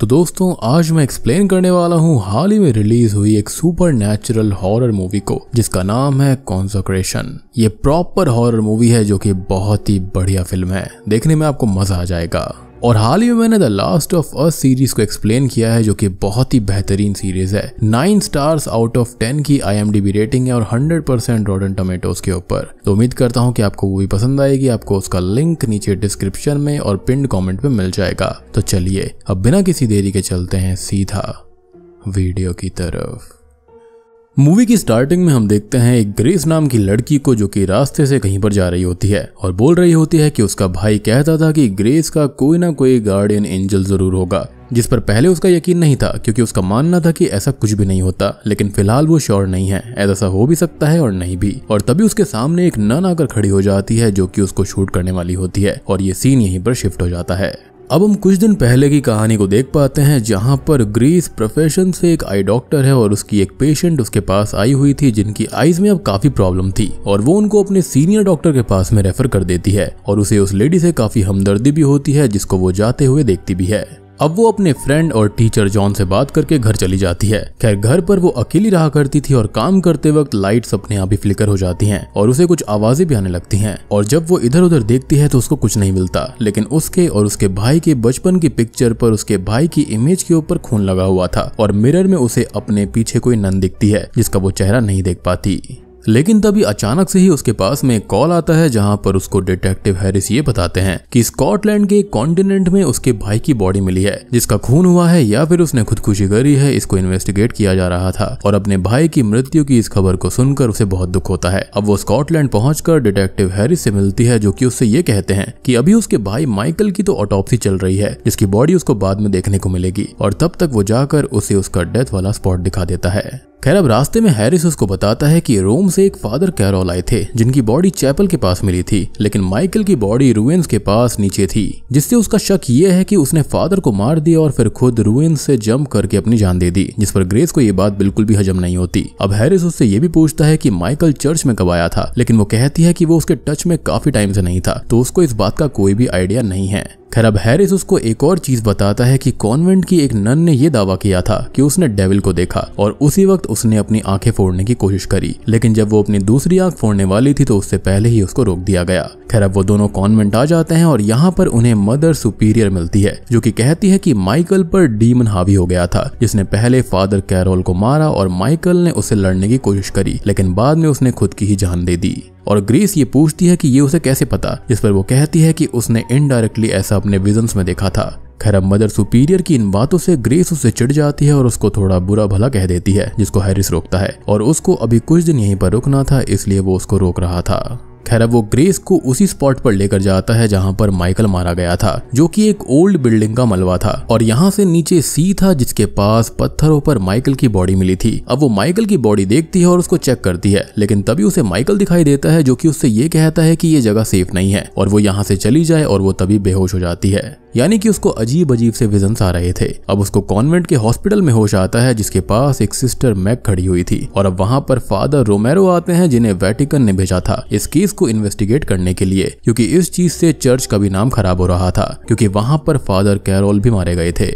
तो दोस्तों आज मैं एक्सप्लेन करने वाला हूँ हाल ही में रिलीज हुई एक सुपर नेचुरल हॉरर मूवी को जिसका नाम है कॉन्सोक्रेशन ये प्रॉपर हॉरर मूवी है जो कि बहुत ही बढ़िया फिल्म है देखने में आपको मजा आ जाएगा और हाल ही में मैंने the last of us series को एक्सप्लेन किया है जो कि बहुत ही बेहतरीन सीरीज है nine stars out of ten की आई रेटिंग है और हंड्रेड परसेंट रॉडन टोमेटोज के ऊपर तो उम्मीद करता हूँ कि आपको वो भी पसंद आएगी आपको उसका लिंक नीचे डिस्क्रिप्शन में और पिंड कॉमेंट में मिल जाएगा तो चलिए अब बिना किसी देरी के चलते हैं सीधा वीडियो की तरफ मूवी की स्टार्टिंग में हम देखते हैं एक ग्रेस नाम की लड़की को जो कि रास्ते से कहीं पर जा रही होती है और बोल रही होती है कि उसका भाई कहता था कि ग्रेस का कोई ना कोई गार्डियन एंजल जरूर होगा जिस पर पहले उसका यकीन नहीं था क्योंकि उसका मानना था कि ऐसा कुछ भी नहीं होता लेकिन फिलहाल वो श्योर नहीं है ऐसा हो भी सकता है और नहीं भी और तभी उसके सामने एक नन आकर खड़ी हो जाती है जो कि उसको शूट करने वाली होती है और ये सीन यहीं पर शिफ्ट हो जाता है अब हम कुछ दिन पहले की कहानी को देख पाते हैं जहां पर ग्रीस प्रोफेशन से एक आई डॉक्टर है और उसकी एक पेशेंट उसके पास आई हुई थी जिनकी आईज में अब काफी प्रॉब्लम थी और वो उनको अपने सीनियर डॉक्टर के पास में रेफर कर देती है और उसे उस लेडी से काफी हमदर्दी भी होती है जिसको वो जाते हुए देखती भी है अब वो अपने फ्रेंड और टीचर जॉन से बात करके घर चली जाती है खैर घर पर वो अकेली रहा करती थी और काम करते वक्त लाइट्स अपने आप ही फ्लिकर हो जाती हैं और उसे कुछ आवाजें भी आने लगती हैं और जब वो इधर उधर देखती है तो उसको कुछ नहीं मिलता लेकिन उसके और उसके भाई के बचपन की पिक्चर पर उसके भाई की इमेज के ऊपर खून लगा हुआ था और मिरर में उसे अपने पीछे कोई नन दिखती है जिसका वो चेहरा नहीं देख पाती लेकिन तभी अचानक से ही उसके पास में कॉल आता है जहां पर उसको डिटेक्टिव हैरिस ये बताते हैं कि स्कॉटलैंड के कॉन्टिनेंट में उसके भाई की बॉडी मिली है जिसका खून हुआ है या फिर उसने खुदकुशी करी है इसको इन्वेस्टिगेट किया जा रहा था और अपने भाई की मृत्यु की इस खबर को सुनकर उसे बहुत दुख होता है अब वो स्कॉटलैंड पहुंचकर डिटेक्टिव हैरिस से मिलती है जो कि उससे ये कहते हैं कि अभी उसके भाई माइकल की तो ऑटोपसी चल रही है जिसकी बॉडी उसको बाद में देखने को मिलेगी और तब तक वो जाकर उसे उसका डेथ वाला स्पॉट दिखा देता है खैर अब रास्ते में हैरिस उसको बताता है कि रोम से एक फादर कैरोल आए थे जिनकी बॉडी चैपल के पास मिली थी लेकिन माइकल की बॉडी रुएंस के पास नीचे थी जिससे उसका शक ये है कि उसने फादर को मार दिया और फिर खुद रुएंस से जंप करके अपनी जान दे दी जिस पर ग्रेस को ये बात बिल्कुल भी हजम नहीं होती अब हैरिस उससे ये भी पूछता है की माइकल चर्च में कब आया था लेकिन वो कहती है की वो उसके टच में काफी टाइम से नहीं था तो उसको इस बात का कोई भी आइडिया नहीं है खैर अब हैरिस उसको एक और चीज बताता है कि कॉन्वेंट की एक नन ने यह दावा किया था कि उसने डेविल को देखा और उसी वक्त उसने अपनी आंखें फोड़ने की कोशिश करी लेकिन जब वो अपनी दूसरी आंख फोड़ने वाली थी तो उससे पहले ही उसको रोक दिया गया खैर अब वो दोनों कॉन्वेंट आ जाते हैं और यहाँ पर उन्हें मदर सुपीरियर मिलती है जो की कहती है की माइकल पर डीमन हावी हो गया था जिसने पहले फादर कैरोल को मारा और माइकल ने उसे लड़ने की कोशिश करी लेकिन बाद में उसने खुद की ही जान दे दी और ग्रेस ये पूछती है कि ये उसे कैसे पता जिस पर वो कहती है कि उसने इनडायरेक्टली ऐसा अपने विजन्स में देखा था खैर अब मदर सुपीरियर की इन बातों से ग्रेस उससे चिढ़ जाती है और उसको थोड़ा बुरा भला कह देती है जिसको हैरिस रोकता है और उसको अभी कुछ दिन यहीं पर रुकना था इसलिए वो उसको रोक रहा था खैर वो ग्रेस को उसी स्पॉट पर लेकर जाता है जहां पर माइकल मारा गया था जो कि एक ओल्ड बिल्डिंग का मलबा था और यहाँ से नीचे सी था जिसके पास पत्थरों पर माइकल की बॉडी मिली थी अब वो माइकल की बॉडी देखती है और उसको चेक करती है लेकिन तभी उसे माइकल दिखाई देता है जो कि उससे ये कहता है कि ये जगह सेफ नहीं है और वो यहाँ से चली जाए और वो तभी बेहोश हो जाती है यानी कि उसको अजीब अजीब से विजन्स आ रहे थे अब उसको कॉन्वेंट के हॉस्पिटल में होश आता है जिसके पास एक सिस्टर मैक खड़ी हुई थी और अब वहाँ पर फादर रोमेरो आते हैं जिन्हें वेटिकन ने भेजा था इस केस को इन्वेस्टिगेट करने के लिए क्योंकि इस चीज से चर्च का भी नाम खराब हो रहा था क्योंकि वहाँ पर फादर कैरोल भी मारे गए थे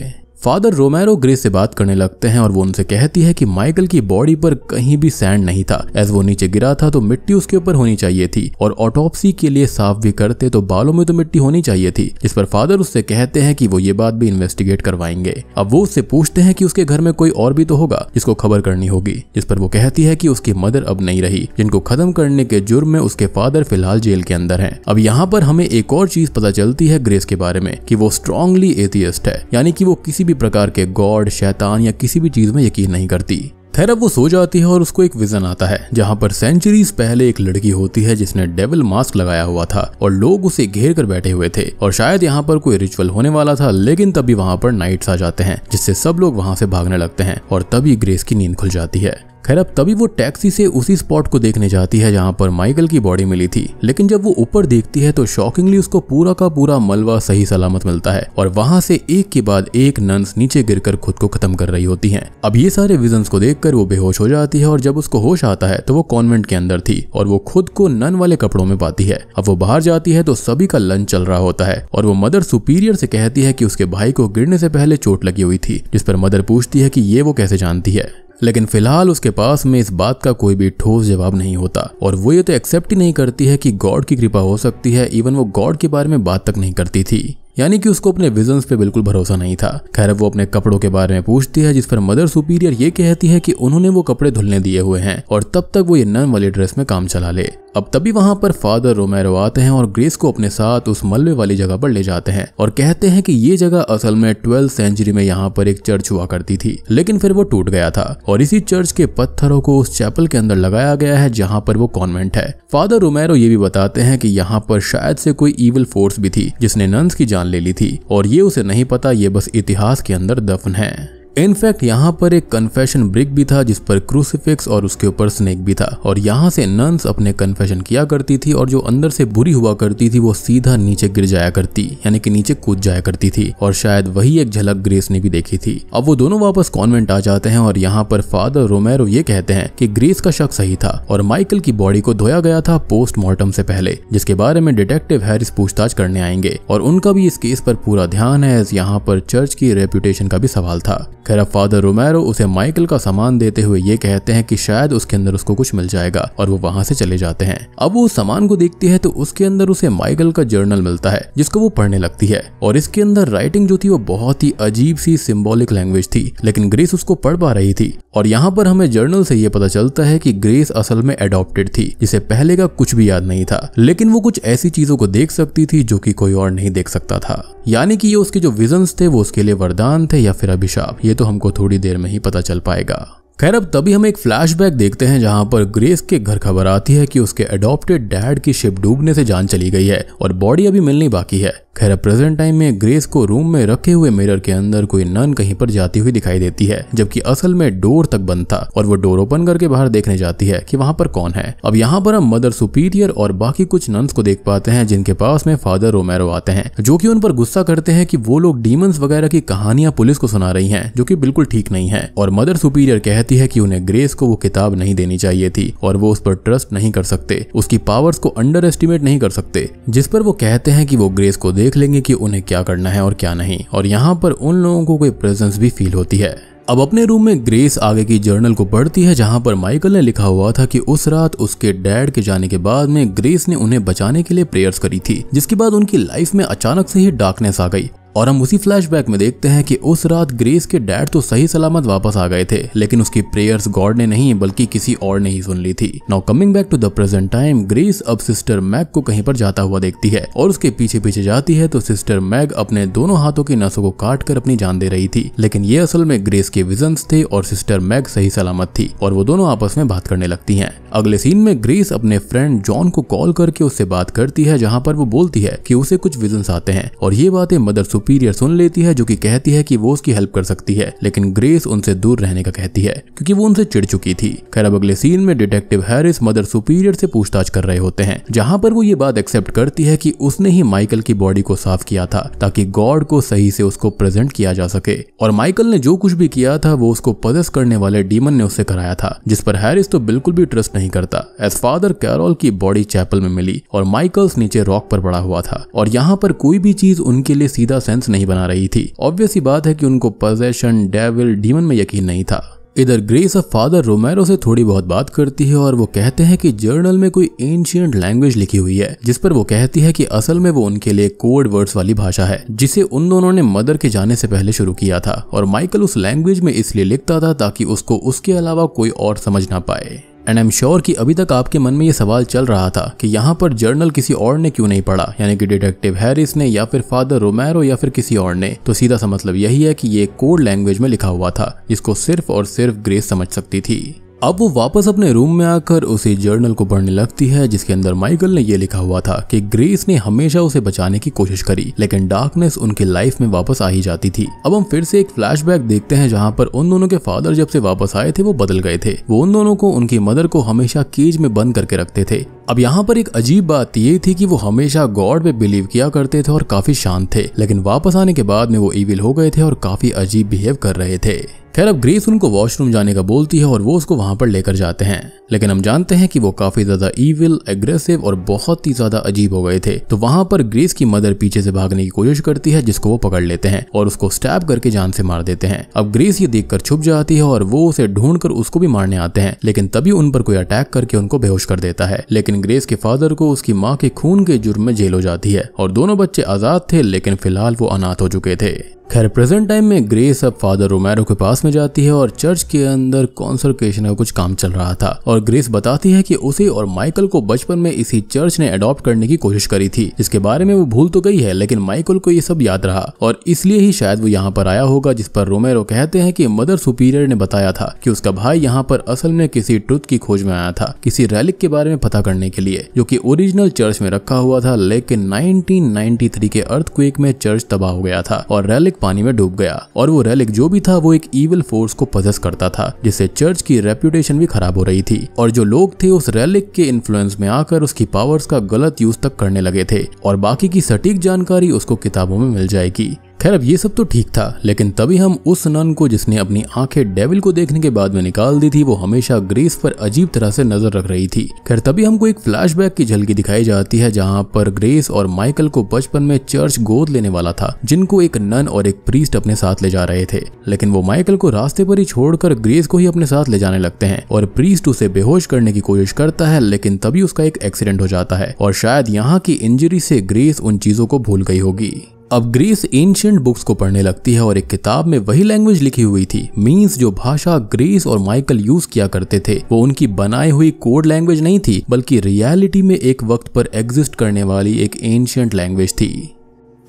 फादर रोमेरो ग्रे से बात करने लगते हैं और वो उनसे कहती है कि माइकल की बॉडी पर कहीं भी सैंड नहीं था एज वो नीचे गिरा था तो मिट्टी उसके ऊपर होनी चाहिए थी और ऑटोपसी के लिए साफ भी करते तो बालों में तो मिट्टी होनी चाहिए थी इस पर फादर उससे कहते हैं कि वो ये बात भी इन्वेस्टिगेट करवाएंगे अब वो उससे पूछते हैं कि उसके घर में कोई और भी तो होगा जिसको खबर करनी होगी जिस पर वो कहती है कि उसकी मदर अब नहीं रही जिनको खत्म करने के जुर्म में उसके फादर फिलहाल जेल के अंदर है अब यहाँ पर हमें एक और चीज पता चलती है ग्रेस के बारे में की वो स्ट्रांगली एथियस्ट है यानी की वो किसी भी भी प्रकार के गॉड शैतान या किसी भी चीज में यकीन नहीं करती खैर वो सो जाती है और उसको एक विजन आता है जहां पर सेंचुरीज पहले एक लड़की होती है जिसने डेविल मास्क लगाया हुआ था और लोग उसे घेर कर बैठे हुए थे और शायद यहाँ पर कोई रिचुअल होने वाला था लेकिन तभी वहां पर नाइट्स आ जाते हैं जिससे सब लोग वहां से भागने लगते हैं और तभी ग्रेस की नींद खुल जाती है खैर अब तभी वो टैक्सी से उसी स्पॉट को देखने जाती है जहां पर माइकल की बॉडी मिली थी लेकिन जब वो ऊपर देखती है तो शॉकिंगली उसको पूरा का पूरा मलबा सही सलामत मिलता है और वहां से एक के बाद एक नंस नीचे गिरकर खुद को खत्म कर रही होती हैं। अब ये सारे विजन को देखकर वो बेहोश हो जाती है और जब उसको होश आता है तो वो कॉन्वेंट के अंदर थी और वो खुद को नन वाले कपड़ों में पाती है अब वो बाहर जाती है तो सभी का लंच चल रहा होता है और वो मदर सुपीरियर से कहती है की उसके भाई को गिरने से पहले चोट लगी हुई थी जिस पर मदर पूछती है की ये वो कैसे जानती है लेकिन फिलहाल उसके पास में इस बात का कोई भी ठोस जवाब नहीं होता और वो ये तो एक्सेप्ट ही नहीं करती है कि गॉड की कृपा हो सकती है इवन वो गॉड के बारे में बात तक नहीं करती थी यानी कि उसको अपने विजन्स पे बिल्कुल भरोसा नहीं था खैर वो अपने कपड़ों के बारे में पूछती है जिस पर मदर सुपीरियर ये कहती है कि उन्होंने वो कपड़े धुलने दिए हुए हैं और तब तक वो ये नन वाले ड्रेस में काम चला ले अब तभी वहां पर फादर रोमेरो आते हैं और ग्रेस को अपने साथ उस मलबे वाली जगह पर ले जाते हैं और कहते हैं कि ये जगह असल में ट्वेल्थ सेंचुरी में यहाँ पर एक चर्च हुआ करती थी लेकिन फिर वो टूट गया था और इसी चर्च के पत्थरों को उस चैपल के अंदर लगाया गया है जहाँ पर वो कॉन्वेंट है फादर रोमेरो ये भी बताते हैं कि यहाँ पर शायद से कोई इवल फोर्स भी थी जिसने नंस की जान जान ले ली थी और ये उसे नहीं पता ये बस इतिहास के अंदर दफन है इनफैक्ट यहाँ पर एक कन्फेशन ब्रिक भी था जिस पर क्रूसिफिक्स और उसके ऊपर स्नेक भी था और यहाँ से नंस अपने कन्फेशन किया करती थी और जो अंदर से बुरी हुआ करती थी वो सीधा नीचे गिर जाया करती यानी कि नीचे कूद जाया करती थी और शायद वही एक झलक ग्रेस ने भी देखी थी अब वो दोनों वापस कॉन्वेंट आ जाते हैं और यहाँ पर फादर रोमेरो ये कहते हैं की ग्रेस का शक सही था और माइकल की बॉडी को धोया गया था पोस्टमार्टम से पहले जिसके बारे में डिटेक्टिव हैरिस पूछताछ करने आएंगे और उनका भी इस केस पर पूरा ध्यान है यहाँ पर चर्च की रेपुटेशन का भी सवाल था खैर फादर रोमैरो उसे माइकल का सामान देते हुए ये कहते हैं कि शायद उसके अंदर उसको कुछ मिल जाएगा और वो वहां से चले जाते हैं अब वो सामान को देखती है तो उसके अंदर उसे माइकल का जर्नल मिलता है जिसको वो पढ़ने लगती है और इसके अंदर राइटिंग जो थी वो बहुत ही अजीब सी सिम्बोलिक लैंग्वेज थी लेकिन ग्रेस उसको पढ़ पा रही थी और यहाँ पर हमें जर्नल से ये पता चलता है की ग्रेस असल में एडॉप्टेड थी जिसे पहले का कुछ भी याद नहीं था लेकिन वो कुछ ऐसी चीजों को देख सकती थी जो की कोई और नहीं देख सकता था यानी कि ये उसके जो विजन्स थे वो उसके लिए वरदान थे या फिर अभिशाप ये ये तो हमको थोड़ी देर में ही पता चल पाएगा खैर अब तभी हम एक फ्लैशबैक देखते हैं जहां पर ग्रेस के घर खबर आती है कि उसके अडॉप्टेड डैड की शिप डूबने से जान चली गई है और बॉडी अभी मिलनी बाकी है खैर अब प्रेजेंट टाइम में ग्रेस को रूम में रखे हुए मिरर के अंदर कोई नन कहीं पर जाती हुई दिखाई देती है जबकि असल में डोर तक बंद था और वो डोर ओपन करके बाहर देखने जाती है कि वहां पर कौन है अब यहाँ पर हम मदर सुपीरियर और बाकी कुछ नन्स को देख पाते हैं जिनके पास में फादर रोमेरो आते हैं जो की उन पर गुस्सा करते हैं की वो लोग डीमंस वगैरह की कहानियां पुलिस को सुना रही है जो की बिल्कुल ठीक नहीं है और मदर सुपीरियर कह कहती है कि उन्हें ग्रेस को वो किताब नहीं देनी चाहिए थी और वो उस पर ट्रस्ट नहीं कर सकते उसकी पावर्स को अंडर एस्टिमेट नहीं कर सकते जिस पर वो कहते हैं कि वो ग्रेस को देख लेंगे कि उन्हें क्या करना है और क्या नहीं और यहाँ पर उन लोगों को कोई प्रेजेंस भी फील होती है अब अपने रूम में ग्रेस आगे की जर्नल को पढ़ती है जहां पर माइकल ने लिखा हुआ था कि उस रात उसके डैड के जाने के बाद में ग्रेस ने उन्हें बचाने के लिए प्रेयर्स करी थी जिसके बाद उनकी लाइफ में अचानक से ही डार्कनेस आ गई और हम उसी फ्लैशबैक में देखते हैं कि उस रात ग्रेस के डैड तो सही सलामत वापस आ गए थे लेकिन उसकी प्रेयर्स गॉड ने नहीं बल्कि किसी और ने ही सुन ली थी now coming back to the present time Grace अब सिस्टर मैग को कहीं पर जाता हुआ देखती है और उसके पीछे पीछे जाती है तो सिस्टर मैग अपने दोनों हाथों की नसों को काट कर अपनी जान दे रही थी लेकिन ये असल में ग्रेस के विजन थे और सिस्टर मैग सही सलामत थी और वो दोनों आपस में बात करने लगती है अगले सीन में ग्रेस अपने फ्रेंड जॉन को कॉल करके उससे बात करती है जहाँ पर वो बोलती है की उसे कुछ विजन आते हैं और ये बातें मदर सुपीरियर सुन लेती है जो कि कहती है कि वो उसकी हेल्प कर सकती है लेकिन ग्रेस उनसे दूर रहने का कहती है क्योंकि वो उनसे चिड़ चुकी थी खैर अब अगले सीन में डिटेक्टिव हैरिस मदर सुपीरियर से पूछताछ कर रहे होते हैं जहाँ पर वो ये बात एक्सेप्ट करती है की उसने ही माइकल की बॉडी को साफ किया था ताकि गॉड को सही से उसको प्रेजेंट किया जा सके और माइकल ने जो कुछ भी किया था वो उसको पदस करने वाले डीमन ने उससे कराया था जिस पर हैरिस तो बिल्कुल भी ट्रस्ट नहीं करता एस फादर कैरोल की बॉडी चैपल में मिली और माइकल्स नीचे रॉक पर पड़ा हुआ था और यहाँ पर कोई भी चीज उनके लिए सीधा सेंस नहीं बना रही थी ऑब्वियस ही बात है कि उनको पोजेशन डेविल डीमन में यकीन नहीं था इधर ग्रेस ऑफ फादर रोमेरो से थोड़ी बहुत बात करती है और वो कहते हैं कि जर्नल में कोई एंशियंट लैंग्वेज लिखी हुई है जिस पर वो कहती है कि असल में वो उनके लिए कोड वर्ड्स वाली भाषा है जिसे उन दोनों ने मदर के जाने से पहले शुरू किया था और माइकल उस लैंग्वेज में इसलिए लिखता था ताकि उसको उसके अलावा कोई और समझ ना पाए एंड आई एम श्योर कि अभी तक आपके मन में ये सवाल चल रहा था कि यहाँ पर जर्नल किसी और ने क्यों नहीं पढ़ा यानी कि डिटेक्टिव हैरिस ने या फिर फादर रोमैरो या फिर किसी और ने तो सीधा सा मतलब यही है कि ये कोड लैंग्वेज में लिखा हुआ था जिसको सिर्फ और सिर्फ ग्रेस समझ सकती थी अब वो वापस अपने रूम में आकर उसी जर्नल को पढ़ने लगती है जिसके अंदर माइकल ने यह लिखा हुआ था कि ग्रेस ने हमेशा उसे बचाने की कोशिश करी लेकिन डार्कनेस उनके लाइफ में वापस आ ही जाती थी अब हम फिर से एक फ्लैशबैक देखते हैं जहाँ पर उन दोनों के फादर जब से वापस आए थे वो बदल गए थे वो उन दोनों को उनकी मदर को हमेशा केज में बंद करके रखते थे अब यहाँ पर एक अजीब बात ये थी कि वो हमेशा गॉड पे बिलीव किया करते थे और काफी शांत थे लेकिन वापस आने के बाद में वो इविल हो गए थे और काफी अजीब बिहेव कर रहे थे खैर अब ग्रेस उनको वॉशरूम जाने का बोलती है और वो उसको वहां पर लेकर जाते हैं लेकिन हम जानते हैं कि वो काफी ज्यादा ईविल एग्रेसिव और बहुत ही ज्यादा अजीब हो गए थे तो वहां पर ग्रेस की मदर पीछे से भागने की कोशिश करती है जिसको वो पकड़ लेते हैं और उसको स्टैप करके जान से मार देते हैं अब ग्रेस ये देखकर छुप जाती है और वो उसे ढूंढ कर उसको भी मारने आते हैं लेकिन तभी उन पर कोई अटैक करके उनको बेहोश कर देता है लेकिन ग्रेस के फादर को उसकी माँ के खून के जुर्म में जेल हो जाती है और दोनों बच्चे आजाद थे लेकिन फिलहाल वो अनाथ हो चुके थे खैर प्रेजेंट टाइम में ग्रेस अब फादर रोमेरो के पास में जाती है और चर्च के अंदर कॉन्सर्केशन का कुछ काम चल रहा था और ग्रेस बताती है कि उसे और माइकल को बचपन में इसी चर्च ने अडॉप्ट करने की कोशिश करी थी जिसके बारे में वो भूल तो गई है लेकिन माइकल को ये सब याद रहा और इसलिए ही शायद वो यहाँ पर आया होगा जिस पर रोमेरो कहते हैं की मदर सुपीरियर ने बताया था की उसका भाई यहाँ पर असल में किसी ट्रुथ की खोज में आया था किसी रैलिक के बारे में पता करने के लिए जो की ओरिजिनल चर्च में रखा हुआ था लेकिन नाइनटीन के अर्थ में चर्च तबाह हो गया था और रैलिक पानी में डूब गया और वो रेलिक जो भी था वो एक ईवल फोर्स को पजस करता था जिससे चर्च की रेप्यूटेशन भी खराब हो रही थी और जो लोग थे उस रेलिक के इन्फ्लुएंस में आकर उसकी पावर्स का गलत यूज तक करने लगे थे और बाकी की सटीक जानकारी उसको किताबों में मिल जाएगी खैर अब ये सब तो ठीक था लेकिन तभी हम उस नन को जिसने अपनी आंखें डेविल को देखने के बाद में निकाल दी थी वो हमेशा ग्रेस पर अजीब तरह से नजर रख रही थी खैर तभी हमको एक फ्लैशबैक की झलकी दिखाई जाती है जहाँ पर ग्रेस और माइकल को बचपन में चर्च गोद लेने वाला था जिनको एक नन और एक प्रीस्ट अपने साथ ले जा रहे थे लेकिन वो माइकल को रास्ते पर ही छोड़कर ग्रेस को ही अपने साथ ले जाने लगते हैं और प्रीस्ट उसे बेहोश करने की कोशिश करता है लेकिन तभी उसका एक एक्सीडेंट हो जाता है और शायद यहाँ की इंजरी से ग्रेस उन चीजों को भूल गई होगी अब ग्रीस एंशियंट बुक्स को पढ़ने लगती है और एक किताब में वही लैंग्वेज लिखी हुई थी मीन्स जो भाषा ग्रीस और माइकल यूज किया करते थे वो उनकी बनाई हुई कोड लैंग्वेज नहीं थी बल्कि रियलिटी में एक वक्त पर एग्जिस्ट करने वाली एक एंशियंट लैंग्वेज थी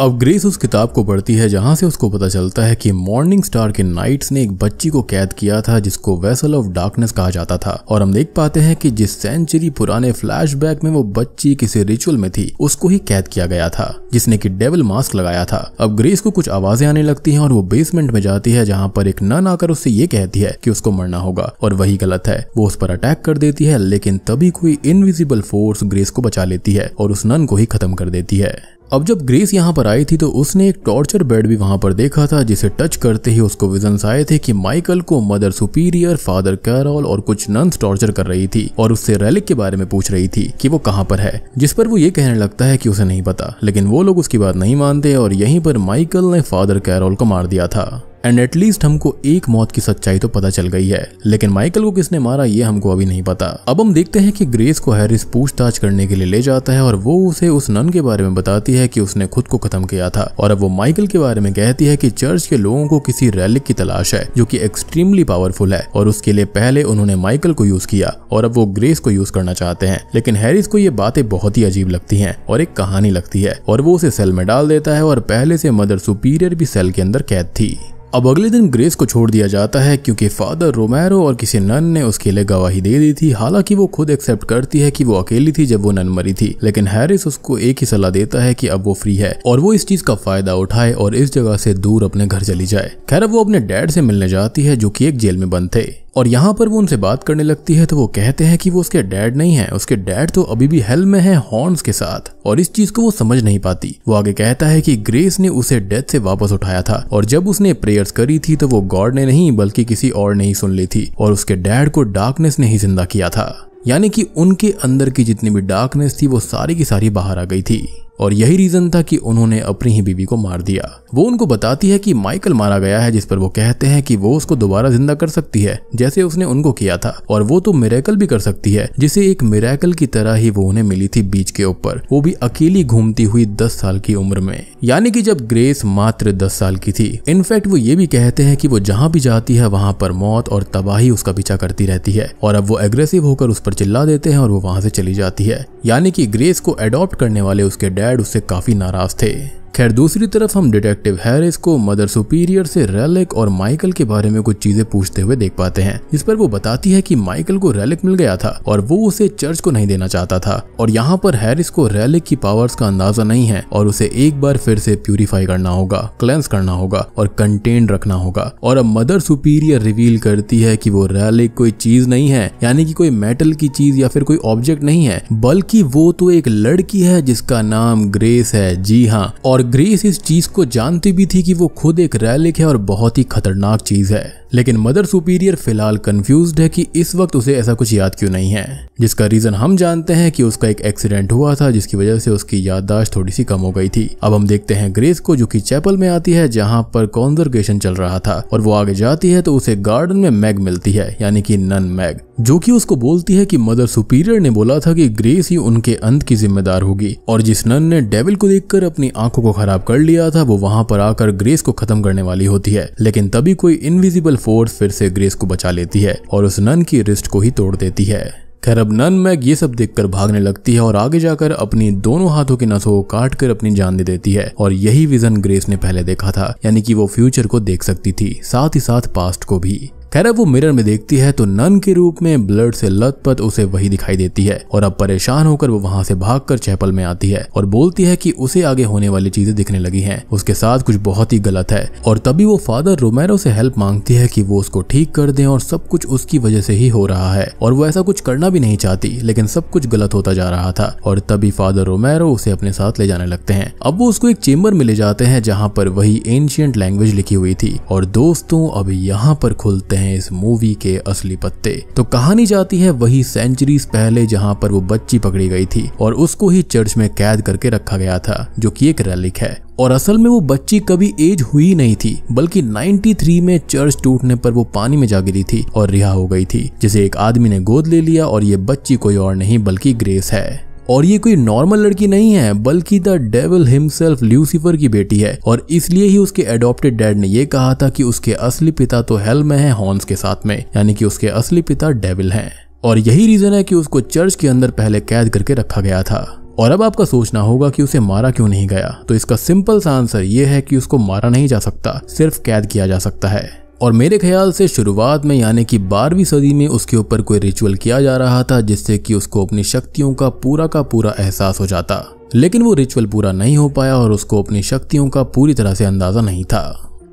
अब ग्रेस उस किताब को पढ़ती है जहां से उसको पता चलता है कि मॉर्निंग स्टार के नाइट्स ने एक बच्ची को कैद किया था जिसको वेसल ऑफ डार्कनेस कहा जाता था और हम देख पाते हैं कि जिस सेंचुरी पुराने फ्लैशबैक में वो बच्ची किसी रिचुअल में थी उसको ही कैद किया गया था जिसने की डेवल मास्क लगाया था अब ग्रेस को कुछ आवाजें आने लगती है और वो बेसमेंट में जाती है जहाँ पर एक नन आकर उससे ये कहती है की उसको मरना होगा और वही गलत है वो उस पर अटैक कर देती है लेकिन तभी कोई इनविजिबल फोर्स ग्रेस को बचा लेती है और उस नन को ही खत्म कर देती है अब जब ग्रेस यहाँ पर आई थी तो उसने एक टॉर्चर बेड भी वहां पर देखा था जिसे टच करते ही उसको विजन्स आए थे कि माइकल को मदर सुपीरियर फादर कैरोल और कुछ नंस टॉर्चर कर रही थी और उससे रैलिक के बारे में पूछ रही थी कि वो कहाँ पर है जिस पर वो ये कहने लगता है कि उसे नहीं पता लेकिन वो लोग उसकी बात नहीं मानते और यहीं पर माइकल ने फादर कैरोल को मार दिया था एंड एटलीस्ट हमको एक मौत की सच्चाई तो पता चल गई है लेकिन माइकल को किसने मारा ये हमको अभी नहीं पता अब हम देखते हैं कि ग्रेस को हैरिस पूछताछ करने के लिए ले जाता है और वो उसे उस नन के बारे में बताती है कि उसने खुद को खत्म किया था और अब वो माइकल के बारे में कहती है कि चर्च के लोगों को किसी रैलिक की तलाश है जो कि एक्सट्रीमली पावरफुल है और उसके लिए पहले उन्होंने माइकल को यूज किया और अब वो ग्रेस को यूज करना चाहते हैं लेकिन हैरिस को ये बातें बहुत ही अजीब लगती है और एक कहानी लगती है और वो उसे सेल में डाल देता है और पहले से मदर सुपीरियर भी सेल के अंदर कैद थी अब अगले दिन ग्रेस को छोड़ दिया जाता है क्योंकि फादर रोमैरो और किसी नन ने उसके लिए गवाही दे दी थी हालांकि वो खुद एक्सेप्ट करती है कि वो अकेली थी जब वो नन मरी थी लेकिन हैरिस उसको एक ही सलाह देता है कि अब वो फ्री है और वो इस चीज का फायदा उठाए और इस जगह से दूर अपने घर चली जाए खैर वो अपने डैड से मिलने जाती है जो की एक जेल में बंद थे और यहाँ पर वो उनसे बात करने लगती है तो वो कहते हैं कि वो उसके डैड नहीं है उसके डैड तो अभी भी हेल में है हॉर्न्स के साथ और इस चीज को वो समझ नहीं पाती वो आगे कहता है कि ग्रेस ने उसे डेथ से वापस उठाया था और जब उसने प्रेयर्स करी थी तो वो गॉड ने नहीं बल्कि किसी और ने ही सुन ली थी और उसके डैड को डार्कनेस ने ही जिंदा किया था यानी कि उनके अंदर की जितनी भी डार्कनेस थी वो सारी की सारी बाहर आ गई थी और यही रीजन था कि उन्होंने अपनी ही बीवी को मार दिया वो उनको बताती है कि माइकल मारा गया है जिस पर वो कहते हैं कि वो उसको दोबारा जिंदा कर सकती है जैसे उसने उनको किया था और वो तो मेरेकल भी कर सकती है जिसे एक मेरेकल की तरह ही वो उन्हें मिली थी बीच के ऊपर वो भी अकेली घूमती हुई दस साल की उम्र में यानी कि जब ग्रेस मात्र दस साल की थी इनफैक्ट वो ये भी कहते हैं कि वो जहाँ भी जाती है वहाँ पर मौत और तबाही उसका पीछा करती रहती है और अब वो एग्रेसिव होकर उस पर चिल्ला देते हैं और वो वहाँ से चली जाती है यानी कि ग्रेस को एडॉप्ट करने वाले उसके डैड डैड उससे काफ़ी नाराज़ थे खैर दूसरी तरफ हम डिटेक्टिव हैरिस को मदर सुपीरियर से रेलिक और माइकल के बारे में कुछ चीजें पूछते हुए देख पाते हैं जिस पर वो बताती है कि माइकल को रेलिक मिल गया था और वो उसे चर्च को नहीं देना चाहता था और यहाँ पर हैरिस को रेलिक की पावर्स का अंदाजा नहीं है और उसे एक बार फिर से प्यूरिफाई करना होगा क्लेंस करना होगा और कंटेन रखना होगा और अब मदर सुपीरियर रिवील करती है की वो रेलिक कोई चीज नहीं है यानी की कोई मेटल की चीज या फिर कोई ऑब्जेक्ट नहीं है बल्कि वो तो एक लड़की है जिसका नाम ग्रेस है जी हाँ और और ग्रेस इस चीज को जानती भी थी कि वो खुद एक रैलिक है और बहुत ही खतरनाक चीज है लेकिन मदर सुपीरियर फिलहाल कंफ्यूज है कि इस वक्त उसे ऐसा कुछ याद क्यों नहीं है जिसका रीजन हम जानते हैं कि उसका एक एक्सीडेंट हुआ था जिसकी वजह से उसकी याददाश्त थोड़ी सी कम हो गई थी अब हम देखते हैं ग्रेस को जो कि चैपल में आती है जहाँ पर कॉन्जर्गेशन चल रहा था और वो आगे जाती है तो उसे गार्डन में मैग मिलती है यानी कि नन मैग जो कि उसको बोलती है कि मदर सुपीरियर ने बोला था कि ग्रेस ही उनके अंत की जिम्मेदार होगी और जिस नन ने डेविल को देखकर अपनी आंखों को खराब कर लिया था वो वहां पर आकर ग्रेस को खत्म करने वाली होती है लेकिन तभी कोई इनविजिबल फोर्स फिर से ग्रेस को बचा लेती है और उस नन की रिस्ट को ही तोड़ देती है खैर अब नन मैग ये सब देखकर भागने लगती है और आगे जाकर अपनी दोनों हाथों की नसों को काट कर अपनी जान दे देती है और यही विजन ग्रेस ने पहले देखा था यानी कि वो फ्यूचर को देख सकती थी साथ ही साथ पास्ट को भी खैर वो मिरर में देखती है तो नन के रूप में ब्लड से लथपथ उसे वही दिखाई देती है और अब परेशान होकर वो वहां से भागकर चैपल में आती है और बोलती है कि उसे आगे होने वाली चीजें दिखने लगी हैं उसके साथ कुछ बहुत ही गलत है और तभी वो फादर रोमेरो से हेल्प मांगती है कि वो उसको ठीक कर दे और सब कुछ उसकी वजह से ही हो रहा है और वो ऐसा कुछ करना भी नहीं चाहती लेकिन सब कुछ गलत होता जा रहा था और तभी फादर रोमेरो उसे अपने साथ ले जाने लगते हैं अब वो उसको एक चेम्बर में ले जाते हैं जहाँ पर वही एंशियंट लैंग्वेज लिखी हुई थी और दोस्तों अब यहाँ पर खुलते हैं हैं इस मूवी के असली पत्ते तो कहानी जाती है वही सेंचुरीज पहले जहां पर वो बच्ची पकड़ी गई थी और उसको ही चर्च में कैद करके रखा गया था जो कि एक रैलिक है और असल में वो बच्ची कभी एज हुई नहीं थी बल्कि 93 में चर्च टूटने पर वो पानी में जा गिरी थी और रिहा हो गई थी जिसे एक आदमी ने गोद ले लिया और ये बच्ची कोई और नहीं बल्कि ग्रेस है और ये कोई नॉर्मल लड़की नहीं है बल्कि द डेविल हिमसेल्फ ल्यूसीफर की बेटी है और इसलिए ही उसके एडॉप्टेड डैड ने यह कहा था कि उसके असली पिता तो हेल में है हॉर्न्स के साथ में यानी कि उसके असली पिता डेविल हैं और यही रीजन है कि उसको चर्च के अंदर पहले कैद करके रखा गया था और अब आपका सोचना होगा कि उसे मारा क्यों नहीं गया तो इसका सिंपल सा आंसर ये है कि उसको मारा नहीं जा सकता सिर्फ कैद किया जा सकता है और मेरे ख्याल से शुरुआत में यानी कि बारहवीं सदी में उसके ऊपर कोई रिचुअल किया जा रहा था जिससे कि उसको अपनी शक्तियों का पूरा का पूरा एहसास हो जाता लेकिन वो रिचुअल पूरा नहीं हो पाया और उसको अपनी शक्तियों का पूरी तरह से अंदाजा नहीं था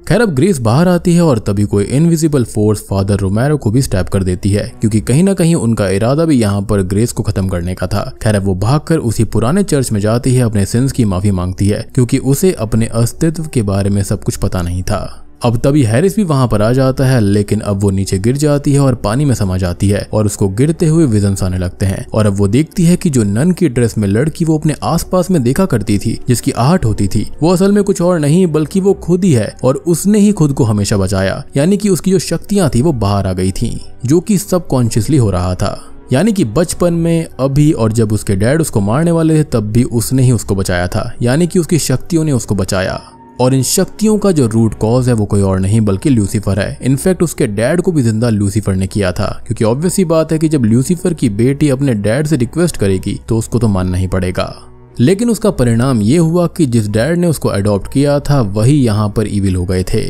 खैर अब ग्रीस बाहर आती है और तभी कोई इनविजिबल फोर्स फादर रोमैरो को भी स्टैप कर देती है क्योंकि कहीं ना कहीं उनका इरादा भी यहाँ पर ग्रेस को खत्म करने का था खैर वो भागकर उसी पुराने चर्च में जाती है अपने सिंस की माफी मांगती है क्योंकि उसे अपने अस्तित्व के बारे में सब कुछ पता नहीं था अब तभी हैरिस भी वहां पर आ जाता है लेकिन अब वो नीचे गिर जाती है और पानी में समा जाती है और उसको गिरते हुए विजन आने लगते हैं और अब वो देखती है कि जो नन की ड्रेस में लड़की वो अपने आसपास में देखा करती थी जिसकी आहट होती थी वो असल में कुछ और नहीं बल्कि वो खुद ही है और उसने ही खुद को हमेशा बचाया यानी कि उसकी जो शक्तियां थी वो बाहर आ गई थी जो कि कॉन्शियसली हो रहा था यानी कि बचपन में अभी और जब उसके डैड उसको मारने वाले थे तब भी उसने ही उसको बचाया था यानी कि उसकी शक्तियों ने उसको बचाया और इन शक्तियों का जो रूट कॉज है वो कोई और नहीं बल्कि लूसीफर है इनफैक्ट उसके डैड को भी जिंदा लूसीफर ने किया था क्योंकि ही बात है कि जब लूसीफर की बेटी अपने डैड से रिक्वेस्ट करेगी तो उसको तो मानना ही पड़ेगा लेकिन उसका परिणाम ये हुआ कि जिस डैड ने उसको अडॉप्ट किया था वही यहाँ पर इविल हो गए थे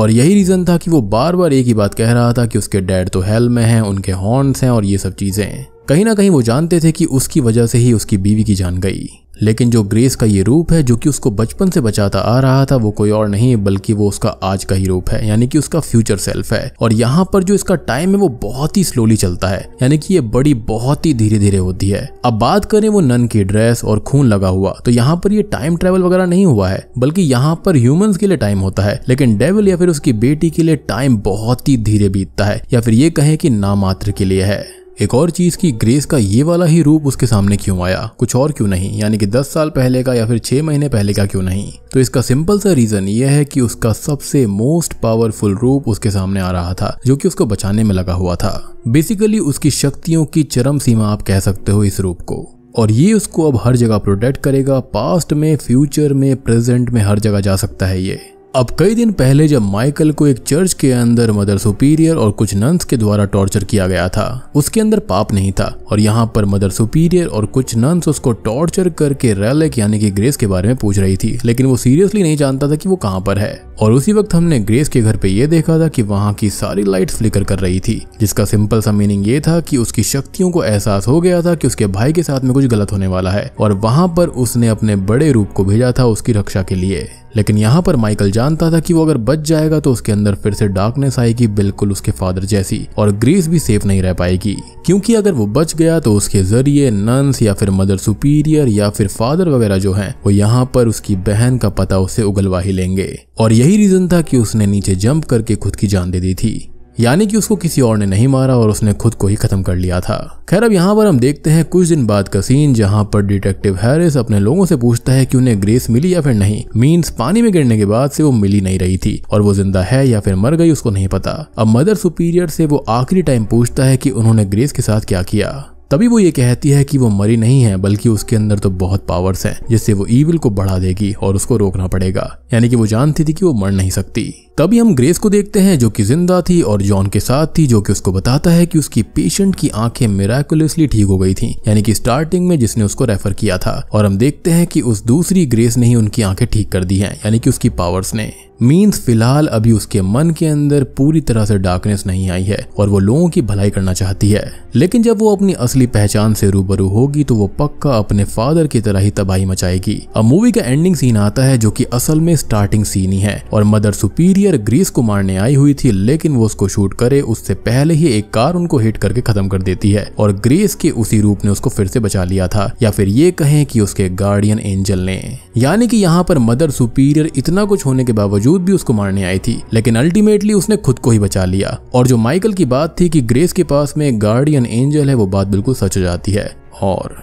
और यही रीज़न था कि वो बार बार एक ही बात कह रहा था कि उसके डैड तो हेल में हैं उनके हॉर्न्स हैं और ये सब चीज़ें कहीं ना कहीं वो जानते थे कि उसकी वजह से ही उसकी बीवी की जान गई लेकिन जो ग्रेस का ये रूप है जो कि उसको बचपन से बचाता आ रहा था वो कोई और नहीं बल्कि वो उसका आज का ही रूप है यानी कि उसका फ्यूचर सेल्फ है और यहाँ पर जो इसका टाइम है वो बहुत ही स्लोली चलता है यानी कि ये बड़ी बहुत ही धीरे धीरे होती है अब बात करें वो नन की ड्रेस और खून लगा हुआ तो यहाँ पर ये टाइम ट्रेवल वगैरह नहीं हुआ है बल्कि यहाँ पर ह्यूमन के लिए टाइम होता है लेकिन डेविल या फिर उसकी बेटी के लिए टाइम बहुत ही धीरे बीतता है या फिर ये कहें कि नामात्र के लिए है एक और चीज की ग्रेस का ये वाला ही रूप उसके सामने क्यों आया कुछ और क्यों नहीं यानी कि 10 साल पहले का या फिर 6 महीने पहले का क्यों नहीं तो इसका सिंपल सा रीजन यह है कि उसका सबसे मोस्ट पावरफुल रूप उसके सामने आ रहा था जो कि उसको बचाने में लगा हुआ था बेसिकली उसकी शक्तियों की चरम सीमा आप कह सकते हो इस रूप को और ये उसको अब हर जगह प्रोटेक्ट करेगा पास्ट में फ्यूचर में प्रेजेंट में हर जगह जा सकता है ये अब कई दिन पहले जब माइकल को एक चर्च के अंदर मदर सुपीरियर और कुछ नंस के द्वारा टॉर्चर किया गया था उसके अंदर पाप नहीं था और यहाँ पर मदर सुपीरियर और कुछ नंस उसको टॉर्चर करके रेलेक यानी कि ग्रेस के बारे में पूछ रही थी लेकिन वो सीरियसली नहीं जानता था कि वो कहाँ पर है और उसी वक्त हमने ग्रेस के घर पे ये देखा था कि वहाँ की सारी लाइट फ्लिकर कर रही थी जिसका सिंपल सा मीनिंग ये था कि उसकी शक्तियों को एहसास हो गया था कि उसके भाई के साथ में कुछ गलत होने वाला है और वहाँ पर उसने अपने बड़े रूप को भेजा था उसकी रक्षा के लिए लेकिन यहाँ पर माइकल जान जानता था कि वो अगर बच जाएगा तो उसके अंदर फिर से डार्कनेस आएगी बिल्कुल उसके फादर जैसी और ग्रीस भी सेफ नहीं रह पाएगी क्योंकि अगर वो बच गया तो उसके जरिए नंस या फिर मदर सुपीरियर या फिर फादर वगैरह जो हैं वो यहाँ पर उसकी बहन का पता उसे उगलवा ही लेंगे और यही रीजन था कि उसने नीचे जंप करके खुद की जान दे दी थी यानी कि उसको किसी और ने नहीं मारा और उसने खुद को ही खत्म कर लिया था खैर अब यहाँ पर हम देखते हैं कुछ दिन बाद का सीन जहाँ पर डिटेक्टिव हैरिस अपने लोगों से पूछता है कि उन्हें ग्रेस मिली या फिर नहीं मीन्स पानी में गिरने के बाद से वो मिली नहीं रही थी और वो जिंदा है या फिर मर गई उसको नहीं पता अब मदर सुपीरियर से वो आखिरी टाइम पूछता है कि उन्होंने ग्रेस के साथ क्या किया तभी वो ये कहती है कि वो मरी नहीं है बल्कि उसके अंदर तो बहुत पावर्स हैं जिससे वो ईविल को बढ़ा देगी और उसको रोकना पड़ेगा यानी कि वो जानती थी कि वो मर नहीं सकती तभी हम ग्रेस को देखते हैं जो कि जिंदा थी और जॉन के साथ थी जो कि उसको बताता है कि उसकी पेशेंट की आंखें मेराकुलसली ठीक हो गई थी यानी कि स्टार्टिंग में जिसने उसको रेफर किया था और हम देखते हैं कि उस दूसरी ग्रेस ने ही उनकी आंखें ठीक कर दी हैं यानी कि उसकी पावर्स ने मीन्स फिलहाल अभी उसके मन के अंदर पूरी तरह से डार्कनेस नहीं आई है और वो लोगों की भलाई करना चाहती है लेकिन जब वो अपनी असली पहचान से रूबरू होगी तो वो पक्का अपने फादर की तरह ही तबाही मचाएगी अब मूवी का एंडिंग सीन आता है जो की असल में स्टार्टिंग सीन ही है और मदर सुपीरियर ग्रीस को मारने आई हुई थी लेकिन वो उसको शूट करे उससे पहले ही एक कार उनको हिट करके खत्म कर देती है और ग्रेस के उसी रूप ने उसको फिर से बचा लिया था या फिर ये कहें कि उसके गार्डियन एंजल ने यानी कि यहाँ पर मदर सुपीरियर इतना कुछ होने के बावजूद बावजूद भी उसको मारने आई थी लेकिन अल्टीमेटली उसने खुद को ही बचा लिया और जो माइकल की बात थी कि ग्रेस के पास में एक गार्डियन एंजल है वो बात बिल्कुल सच हो जाती है और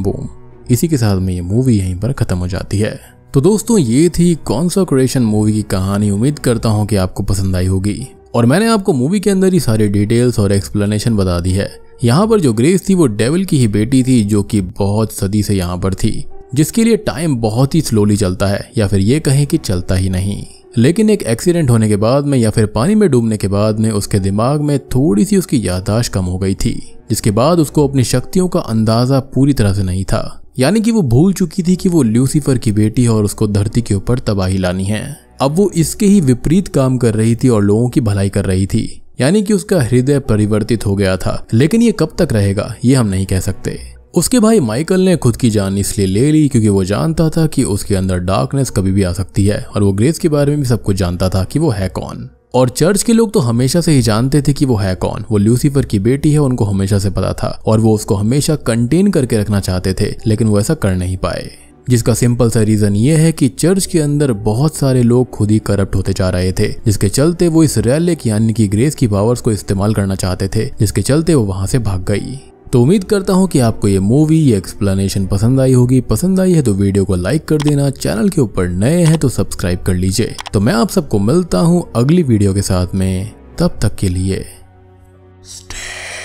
बूम इसी के साथ में ये मूवी यहीं पर खत्म हो जाती है तो दोस्तों ये थी कॉन्सोक्रेशन मूवी की कहानी उम्मीद करता हूँ कि आपको पसंद आई होगी और मैंने आपको मूवी के अंदर ही सारी डिटेल्स और एक्सप्लेनेशन बता दी है यहाँ पर जो ग्रेस थी वो डेविल की ही बेटी थी जो कि बहुत सदी से यहाँ पर थी जिसके लिए टाइम बहुत ही स्लोली चलता है या फिर ये कहें कि चलता ही नहीं लेकिन एक एक्सीडेंट होने के बाद में या फिर पानी में डूबने के बाद में उसके दिमाग में थोड़ी सी उसकी यादाश्त कम हो गई थी जिसके बाद उसको अपनी शक्तियों का अंदाजा पूरी तरह से नहीं था यानी कि वो भूल चुकी थी कि वो ल्यूसीफर की बेटी है और उसको धरती के ऊपर तबाही लानी है अब वो इसके ही विपरीत काम कर रही थी और लोगों की भलाई कर रही थी यानी कि उसका हृदय परिवर्तित हो गया था लेकिन ये कब तक रहेगा ये हम नहीं कह सकते उसके भाई माइकल ने खुद की जान इसलिए ले ली क्योंकि वो जानता था कि उसके अंदर डार्कनेस कभी भी आ सकती है और वो ग्रेस के बारे में भी सब कुछ जानता था कि वो है कौन और चर्च के लोग तो हमेशा से ही जानते थे कि वो है कौन वो ल्यूसीफर की बेटी है उनको हमेशा से पता था और वो उसको हमेशा कंटेन करके रखना चाहते थे लेकिन वो ऐसा कर नहीं पाए जिसका सिंपल सा रीजन ये है कि चर्च के अंदर बहुत सारे लोग खुद ही करप्ट होते जा रहे थे जिसके चलते वो इस रैलिक यानी कि ग्रेस की पावर्स को इस्तेमाल करना चाहते थे जिसके चलते वो वहां से भाग गई तो उम्मीद करता हूँ कि आपको ये मूवी ये एक्सप्लेनेशन पसंद आई होगी पसंद आई है तो वीडियो को लाइक कर देना चैनल के ऊपर नए हैं तो सब्सक्राइब कर लीजिए तो मैं आप सबको मिलता हूँ अगली वीडियो के साथ में तब तक के लिए Stay.